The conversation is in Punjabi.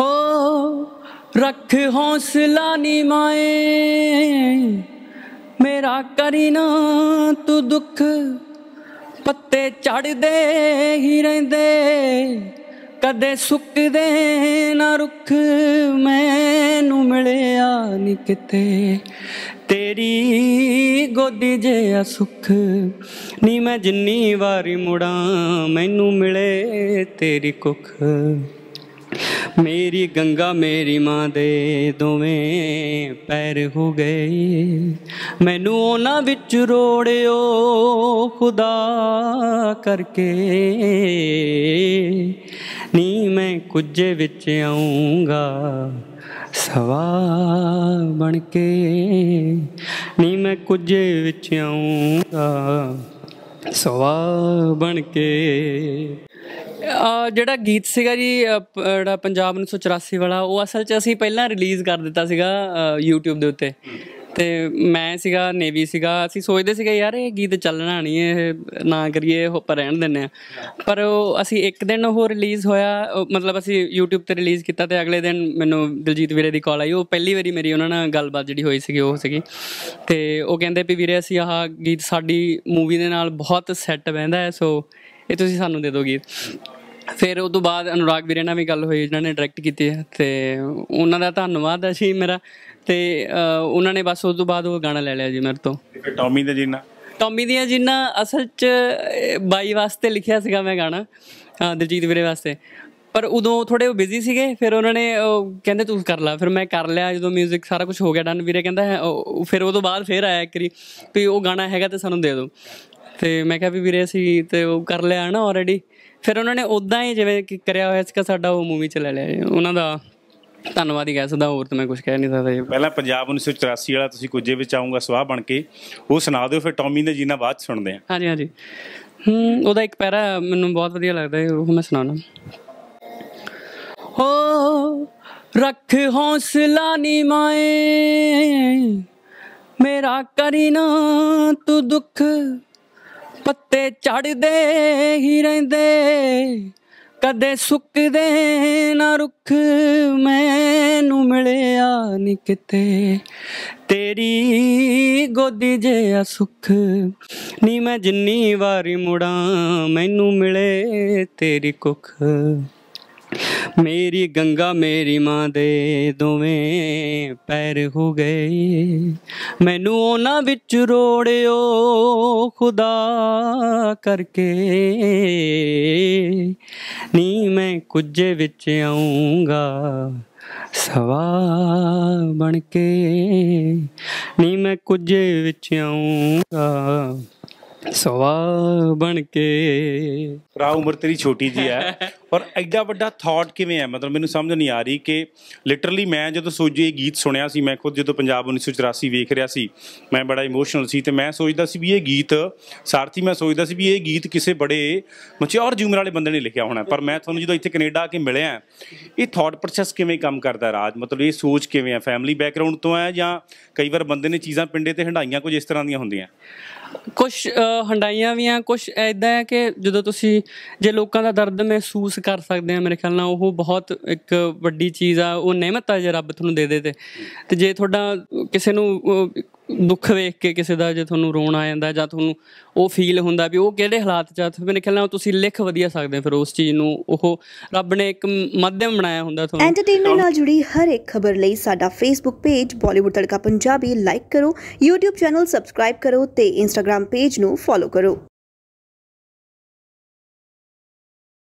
ਓ ਰੱਖ ਹੌਸਲਾ ਨੀ ਮਾਏ ਮੇਰਾ ਕਰੀਨਾ ਤੂੰ ਦੁੱਖ ਪੱਤੇ ਝੜਦੇ ਹੀ ਰਹਿੰਦੇ ਕਦੇ ਸੁੱਕਦੇ ਨਾ ਰੁੱਖ ਮੈਨੂੰ ਮਿਲਿਆ ਨੀ ਕਿਤੇ ਤੇਰੀ ਗੋਦੀ ਜਿਹਾ ਸੁੱਖ ਨੀ ਮੈਂ ਜਿੰਨੀ ਵਾਰੀ ਮੁੜਾਂ ਮੈਨੂੰ ਮਿਲੇ ਤੇਰੀ ਕੁੱਖ ਮੇਰੀ ਗੰਗਾ ਮੇਰੀ ਮਾਂ ਦੇ ਦੋਵੇਂ ਪੈਰ ਹੋ ਗਏ ਮੈਨੂੰ ਉਹਨਾਂ ਵਿੱਚ ਰੋੜਿਓ ਖੁਦਾ ਕਰਕੇ ਨੀ ਮੈਂ ਕੁਝੇ ਵਿੱਚ ਆਉਂਗਾ ਸਵਾ ਬਣ ਕੇ ਨੀ ਮੈਂ ਕੁਝੇ ਵਿੱਚ ਆਉਂਗਾ ਸਵਾ ਬਣ ਕੇ ਜਿਹੜਾ ਗੀਤ ਸੀਗਾ ਜੀ ਜਿਹੜਾ ਪੰਜਾਬ 1984 ਵਾਲਾ ਉਹ ਅਸਲ 'ਚ ਅਸੀਂ ਪਹਿਲਾਂ ਰਿਲੀਜ਼ ਕਰ ਦਿੱਤਾ ਸੀਗਾ YouTube ਦੇ ਉੱਤੇ ਤੇ ਮੈਂ ਸੀਗਾ ਨੇਵੀ ਸੀਗਾ ਅਸੀਂ ਸੋਚਦੇ ਸੀਗੇ ਯਾਰ ਇਹ ਗੀਤ ਚੱਲਣਾ ਨਹੀਂ ਇਹ ਨਾ ਕਰੀਏ ਪਰ ਰਹਿਣ ਦਿੰਨੇ ਆ ਪਰ ਉਹ ਅਸੀਂ ਇੱਕ ਦਿਨ ਉਹ ਰਿਲੀਜ਼ ਹੋਇਆ ਮਤਲਬ ਅਸੀਂ YouTube ਤੇ ਰਿਲੀਜ਼ ਕੀਤਾ ਤੇ ਅਗਲੇ ਦਿਨ ਮੈਨੂੰ ਦਿਲਜੀਤ ਵੀਰੇ ਦੀ ਕਾਲ ਆਈ ਉਹ ਪਹਿਲੀ ਵਾਰੀ ਮੇਰੀ ਉਹਨਾਂ ਨਾਲ ਗੱਲਬਾਤ ਜਿਹੜੀ ਹੋਈ ਸੀਗੀ ਉਹ ਸੀਗੀ ਤੇ ਉਹ ਕਹਿੰਦੇ ਵੀ ਵੀਰੇ ਅਸੀਂ ਆਹ ਗੀਤ ਸਾਡੀ ਮੂਵੀ ਦੇ ਨਾਲ ਬਹੁਤ ਸੈੱਟ ਬੈਂਦਾ ਹੈ ਸੋ ਇਹ ਤੁਸੀਂ ਸਾਨੂੰ ਦੇ ਦਿਓ ਗੀਤ ਫਿਰ ਉਸ ਤੋਂ ਬਾਅਦ ਅਨੁਰਾਗ ਵੀਰੇ ਨਾਲ ਵੀ ਗੱਲ ਹੋਈ ਜਿਨ੍ਹਾਂ ਨੇ ਡਾਇਰੈਕਟ ਕੀਤੀ ਹੈ ਤੇ ਉਹਨਾਂ ਦਾ ਧੰਨਵਾਦ ਹੈ ਜੀ ਮੇਰਾ ਤੇ ਉਹਨਾਂ ਨੇ ਬਸ ਉਸ ਤੋਂ ਬਾਅਦ ਉਹ ਗਾਣਾ ਲੈ ਲਿਆ ਜੀ ਮੇਰੇ ਤੋਂ ਟੌਮੀ ਦੇ ਜਿੰਨਾ ਟੌਮੀ ਦੀਆਂ ਜਿੰਨਾ ਅਸਲ 'ਚ ਬਾਈ ਵਾਸਤੇ ਲਿਖਿਆ ਸੀਗਾ ਮੈਂ ਗਾਣਾ ਦਿਲਜੀਤ ਵੀਰੇ ਵਾਸਤੇ ਪਰ ਉਦੋਂ ਥੋੜੇ ਉਹ ਬਿਜ਼ੀ ਸੀਗੇ ਫਿਰ ਉਹਨਾਂ ਨੇ ਕਹਿੰਦੇ ਤੂੰ ਕਰ ਲੈ ਫਿਰ ਮੈਂ ਕਰ ਲਿਆ ਜਦੋਂ 뮤직 ਸਾਰਾ ਕੁਝ ਹੋ ਗਿਆ ਡਨ ਵੀਰੇ ਕਹਿੰਦਾ ਫਿਰ ਉਹ ਤੋਂ ਬਾਅਦ ਫਿਰ ਆਇਆ ਕਰੀ ਵੀ ਉਹ ਗਾਣਾ ਹੈਗਾ ਤੇ ਸਾਨੂੰ ਦੇ ਦਿਓ ਤੇ ਮੈਂ ਕਿਹਾ ਵੀ ਵੀਰੇ ਅਸੀਂ ਤੇ ਉਹ ਕਰ ਲਿਆ ਨਾ ਆਲਰੇਡੀ ਫਿਰ ਉਹਨਾਂ ਨੇ ਉਦਾਂ ਹੀ ਜਿਵੇਂ ਕਿ ਕਰਿਆ ਹੋਇਆ ਕਿ ਸਾਡਾ ਉਹ ਮੂਵੀ ਚ ਲੈ ਲਿਆ ਉਹਨਾਂ ਦਾ ਧੰਨਵਾਦ ਹੀ ਕਹਿ ਸਕਦਾ ਹੋਰ ਤਾਂ ਮੈਂ ਕੁਝ ਕਹਿ ਨਹੀਂ ਸਕਦਾ ਜੀ ਪਹਿਲਾਂ ਪੰਜਾਬ 1984 ਵਾਲਾ ਤੁਸੀਂ ਕੁਝੇ ਵਿੱਚ ਆਉਂਗਾ ਸਵਾਹ ਬਣ ਕੇ ਉਹ ਸੁਣਾ ਦਿਓ ਫਿਰ ਟੌਮੀ ਜੀ ਨਾਲ ਬਾਅਦ ਸੁਣਦੇ ਆ ਹਾਂਜੀ ਹਾਂਜੀ ਹੂੰ ਉਹਦਾ ਇੱਕ ਪੈਰਾ ਮੈਨੂੰ ਬਹੁਤ ਵਧੀਆ ਲੱਗਦਾ ਹੈ ਉਹ ਮੈਂ ਸੁਣਾਉਣਾ ਹੋ ਰੱਖ ਹੌਸਲਾ ਨੀ ਮਾਏ ਮੇਰਾ ਕਰੀਨਾ ਤੂੰ ਦੁੱਖ ਪੱਤੇ ਝੜਦੇ ਹੀ ਰਹਿੰਦੇ ਕਦੇ ਸੁੱਕਦੇ ਨਾ ਰੁੱਖ ਮੈਨੂੰ ਮਿਲਿਆ ਨਹੀਂ ਕਿਤੇ ਤੇਰੀ ਗੋਦੀ ਜੇ ਆ ਸੁੱਖ ਨੀ ਮੈਂ ਜਿੰਨੀ ਵਾਰੀ ਮੁੜਾਂ ਮੈਨੂੰ ਮਿਲੇ ਤੇਰੀ ਕੁੱਖ ਮੇਰੀ ਗੰਗਾ ਮੇਰੀ ਮਾਂ ਦੇ ਦੋਵੇਂ ਪੈਰ ਹੋ ਗਏ ਮੈਨੂੰ ਉਹਨਾਂ ਵਿੱਚ ਰੋੜਿਓ ਖੁਦਾ ਕਰਕੇ ਨੀ ਮੈਂ ਕੁਝੇ ਵਿੱਚ ਆਉਂਗਾ ਸਵਾ ਬਣ ਕੇ ਨੀ ਮੈਂ ਕੁਝੇ ਵਿੱਚ ਆਉਂਗਾ ਸਵਾ ਬਣ ਕੇ ਰਾ ਉਮਰ ਤੇਰੀ ਛੋਟੀ ਜੀ ਹੈ ਪਰ ਐਡਾ ਵੱਡਾ ਥਾਟ ਕਿਵੇਂ ਹੈ ਮਤਲਬ ਮੈਨੂੰ ਸਮਝ ਨਹੀਂ ਆ ਰਹੀ ਕਿ ਲਿਟਰਲੀ ਮੈਂ ਜਦੋਂ ਸੋਝੇ ਗੀਤ ਸੁਣਿਆ ਸੀ ਮੈਂ ਖੁਦ ਜਦੋਂ ਪੰਜਾਬ 1984 ਵੇਖ ਰਿਹਾ ਸੀ ਮੈਂ ਬੜਾ ਇਮੋਸ਼ਨਲ ਸੀ ਤੇ ਮੈਂ ਸੋਚਦਾ ਸੀ ਵੀ ਇਹ ਗੀਤ ਸਾਰਥੀ ਮੈਂ ਸੋਚਦਾ ਸੀ ਵੀ ਇਹ ਗੀਤ ਕਿਸੇ ਬੜੇ ਮਚਿਓਰ ਜੂਮਰ ਵਾਲੇ ਬੰਦੇ ਨੇ ਲਿਖਿਆ ਹੋਣਾ ਪਰ ਮੈਂ ਤੁਹਾਨੂੰ ਜਦੋਂ ਇੱਥੇ ਕੈਨੇਡਾ ਆ ਕੇ ਮਿਲਿਆ ਇਹ ਥਾਟ ਪ੍ਰੋਸੈਸ ਕਿਵੇਂ ਕੰਮ ਕਰਦਾ ਰਾਜ ਮਤਲਬ ਇਹ ਸੋਚ ਕਿਵੇਂ ਆ ਫੈਮਿਲੀ ਬੈਕਗ੍ਰਾਉਂਡ ਤੋਂ ਆ ਜਾਂ ਕਈ ਵਾਰ ਬੰਦੇ ਨੇ ਚੀਜ਼ਾਂ ਪਿੰਡੇ ਤੇ ਹੰਡਾਈਆਂ ਕੁਝ ਇਸ ਤਰ੍ਹਾਂ ਦੀਆਂ ਹੁੰਦੀਆਂ ਕੁਝ ਹੰਡਾਈਆਂ ਵੀ ਆ ਕੁਝ ਐਦਾਂ ਹੈ ਕਿ ਜਦੋਂ ਤੁਸੀਂ ਜੇ ਲੋਕਾਂ ਦਾ ਦਰਦ ਮਹਿਸੂਸ ਕਰ ਸਕਦੇ ਆ ਮੇਰੇ ਖਿਆਲ ਨਾਲ ਉਹ ਬਹੁਤ ਇੱਕ ਵੱਡੀ ਚੀਜ਼ ਆ ਉਹ ਨਿਮਤ ਆ ਜੇ ਰੱਬ ਤੁਹਾਨੂੰ ਦੇ ਦੇ ਤੇ ਤੇ ਜੇ ਤੁਹਾਡਾ ਕਿਸੇ ਨੂੰ ਦੁੱਖ ਵੇਖ ਕੇ ਕਿਸੇ ਦਾ ਜੇ ਤੁਹਾਨੂੰ ਰੋਣ ਆ ਜਾਂਦਾ ਜਾਂ ਤੁਹਾਨੂੰ ਉਹ ਫੀਲ ਹੁੰਦਾ ਵੀ ਉਹ ਕਿਹੜੇ ਹਾਲਾਤ ਚ ਆਥੇ ਮੈਨੂੰ ਖਿਆਲ ਨਾਲ ਤੁਸੀਂ ਲਿਖ ਵਧੀਆ ਸਕਦੇ ਫਿਰ ਉਸ ਚੀਜ਼ ਨੂੰ ਉਹ ਰੱਬ ਨੇ ਇੱਕ ਮਾਧਿਅਮ ਬਣਾਇਆ ਹੁੰਦਾ ਤੁਹਾਨੂੰ ਐਂਟਰਟੇਨਮੈਂਟ ਨਾਲ ਜੁੜੀ ਹਰ ਇੱਕ ਖਬਰ ਲਈ ਸਾਡਾ Facebook page Bollywood Tadka Punjabi like ਕਰੋ YouTube ਚੈਨਲ ਸਬਸਕ੍ਰਾਈਬ ਕਰੋ ਤੇ Instagram ਪੇਜ ਨੂੰ ਫੋਲੋ ਕਰੋ